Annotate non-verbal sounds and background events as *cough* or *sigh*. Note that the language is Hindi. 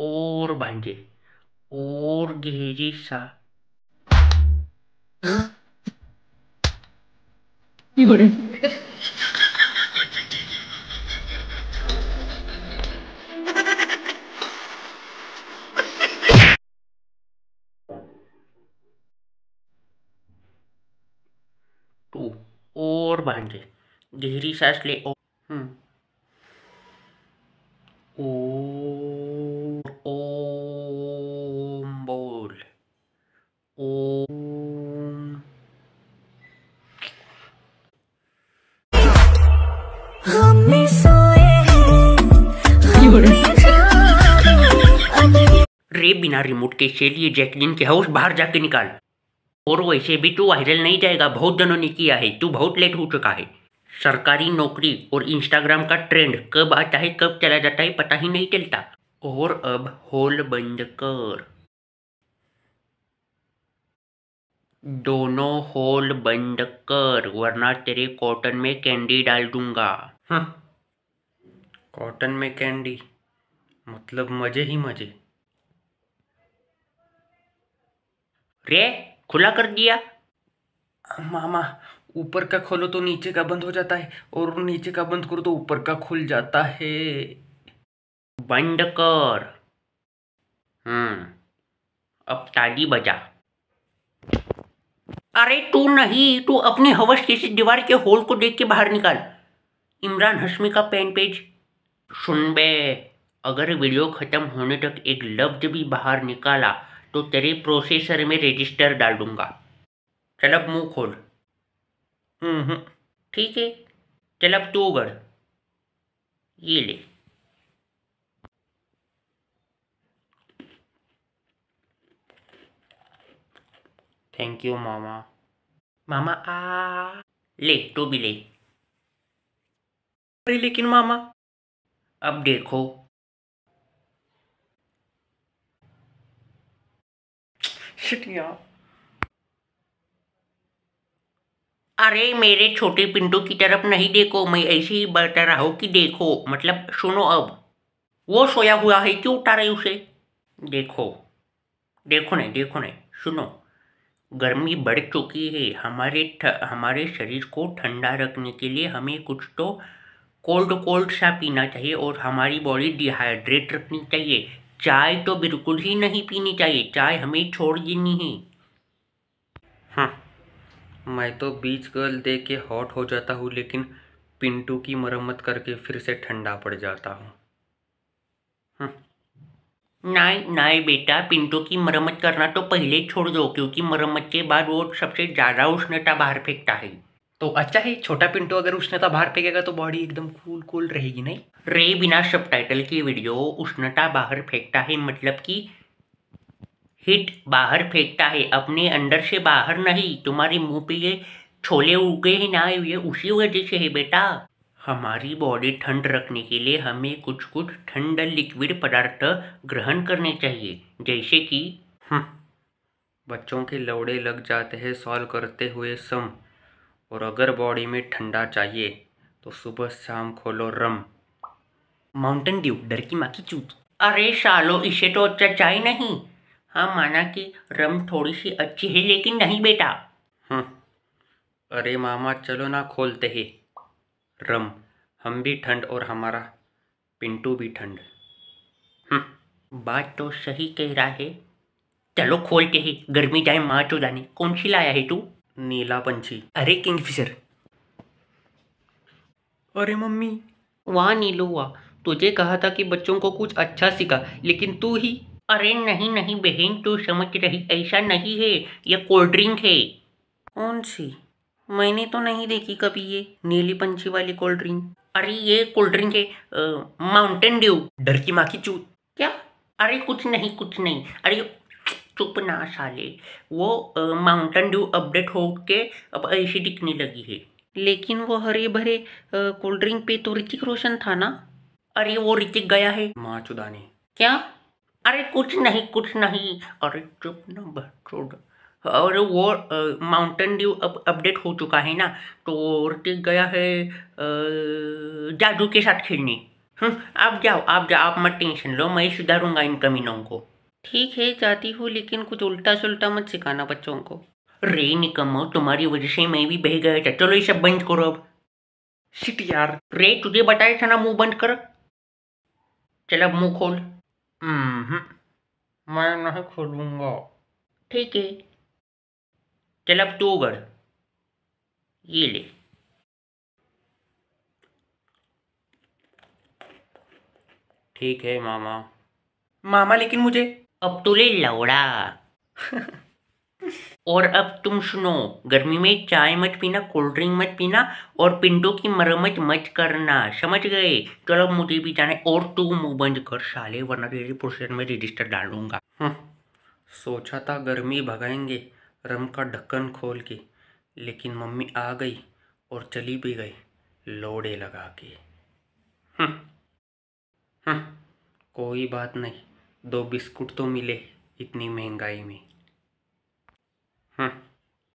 और भांजे और गहरी सा *laughs* टू और बांधे गहरी सांस ले और हम्म अरे बिना रिमोट के चलिए जैकलिन के हाउस बाहर जाके निकाल और वैसे भी तू वायरल नहीं जाएगा बहुत जनों ने किया है तू बहुत लेट हो चुका है सरकारी नौकरी और इंस्टाग्राम का ट्रेंड कब आता है कब चला जाता है पता ही नहीं चलता और अब होल बंद कर दोनों होल बंद कर वरना तेरे कॉटन में कैंडी डाल दूंगा कॉटन हम्म, में कैंडी मतलब मज़े ही मज़े रे खुला कर दिया मामा ऊपर का खोलो तो नीचे का बंद हो जाता है और नीचे का बंद करो तो ऊपर का खुल जाता है बंद कर हम्म अब ताली बजा अरे तू नहीं तू अपनी हवस किसी दीवार के होल को देख के बाहर निकाल इमरान हशमी का पेन पेज सुन बे अगर वीडियो खत्म होने तक एक लफ्ज भी बाहर निकाला तो तेरे प्रोसेसर में रजिस्टर डाल दूंगा चल अब मुंह खोल हम्म, हम्म। ठीक है चल अब तू उगर ये ले थैंक यू मामा मामा आ ले तो भी ले लेकिन मामा अब देखो छिटिया अरे मेरे छोटे पिंटू की तरफ नहीं देखो मैं ऐसे ही बता रहा हूँ कि देखो मतलब सुनो अब वो सोया हुआ है क्यों उठा रहे उसे देखो देखो नहीं देखो नहीं सुनो गर्मी बढ़ चुकी है हमारे थ, हमारे शरीर को ठंडा रखने के लिए हमें कुछ तो कोल्ड कोल्ड सा पीना चाहिए और हमारी बॉडी डिहाइड्रेट रखनी चाहिए चाय तो बिल्कुल ही नहीं पीनी चाहिए चाय हमें छोड़ देनी है हाँ मैं तो बीच गर्ल दे के हॉट हो जाता हूँ लेकिन पिंटू की मरम्मत करके फिर से ठंडा पड़ जाता हूँ हाँ। नहीं नहीं बेटा पिंटू की मरम्मत करना तो पहले छोड़ दो क्योंकि मरम्मत के बाद वो सबसे ज़्यादा उष्णता बाहर फेंकता है तो अच्छा है छोटा पिंटू अगर उष्णता बाहर फेंकेगा तो बॉडी एकदम कूल कूल रहेगी नहीं रे बिना सब टाइटल की वीडियो उष्णता बाहर फेंकता है मतलब कि हिट बाहर फेंकता है अपने अंदर से बाहर नहीं तुम्हारे मुंह पे ये छोले उगे हैं ना ये उसी वजह से है बेटा हमारी बॉडी ठंड रखने के लिए हमें कुछ कुछ ठंड लिक्विड पदार्थ ग्रहण करने चाहिए जैसे कि हम्म, बच्चों के लौड़े लग जाते हैं सॉल्व करते हुए सम और अगर बॉडी में ठंडा चाहिए तो सुबह शाम खोलो रम माउंटेन ड्यू डर की माँ की चूत अरे सालो इसे तो अच्छा चाय नहीं हाँ माना कि रम थोड़ी सी अच्छी है लेकिन नहीं बेटा हम्म अरे मामा चलो ना खोलते हैं रम हम भी ठंड और हमारा पिंटू भी ठंड हम्म। बात तो सही कह रहा है चलो खोलते ही गर्मी जाए माँ तो जाने कौन सी लाया है तू नीला पंछी अरे किंगफिशर अरे मम्मी वाह नीलो वाह तुझे कहा था कि बच्चों को कुछ अच्छा सिखा लेकिन तू ही अरे नहीं नहीं बहन तू समझ रही ऐसा नहीं है यह कोल्ड ड्रिंक है कौन सी मैंने तो नहीं देखी कभी ये नीली पंछी वाली कोल्ड ड्रिंक अरे ये कोल्ड ड्रिंक है माउंटेन ड्यू डर की माँ की चूत क्या अरे कुछ नहीं कुछ नहीं अरे चुपनाशाले वो माउंटेन ड्यू अपडेट हो के अब ऐसी दिखने लगी है लेकिन वो हरे भरे कोल्ड ड्रिंक पे तो ऋतिक रोशन था ना अरे वो ऋतिक गया है माँ चुदानी क्या अरे कुछ नहीं कुछ नहीं अरे चुप ना छोड़ और वो माउंटेन ड्यू अब अपडेट हो चुका है ना तो ऋतिक गया है जादू के साथ खेलने हम्म, आप जाओ आप जाओ आप मत टेंशन लो मैं सुधारूंगा इन कमीनों को ठीक है जाती हूँ लेकिन कुछ उल्टा सुलटा मत सिखाना बच्चों को रे निकम तुम्हारी वजह से मैं भी बह गया था चलो ये सब बंद करो अब सिट यार रे तुझे बताया था ना मुंह बंद कर चल अब मुंह खोल हम्म, मैं नहीं खोलूंगा ठीक है चल अब तू कर ये ले ठीक है मामा मामा लेकिन मुझे अब तो ले लौड़ा और अब तुम सुनो गर्मी में चाय मत पीना कोल्ड ड्रिंक मत पीना और पिंडों की मरम्मत मत करना समझ गए चलो तो मुझे भी जाने और तू मुंह बंद कर साले वरना तेरे पोर्शन में रजिस्टर डालूंगा हम्म। सोचा था गर्मी भगाएंगे रम का ढक्कन खोल के लेकिन मम्मी आ गई और चली भी गई लोड़े लगा के हम्म। हम्म। कोई बात नहीं दो बिस्कुट तो मिले इतनी महंगाई में हाँ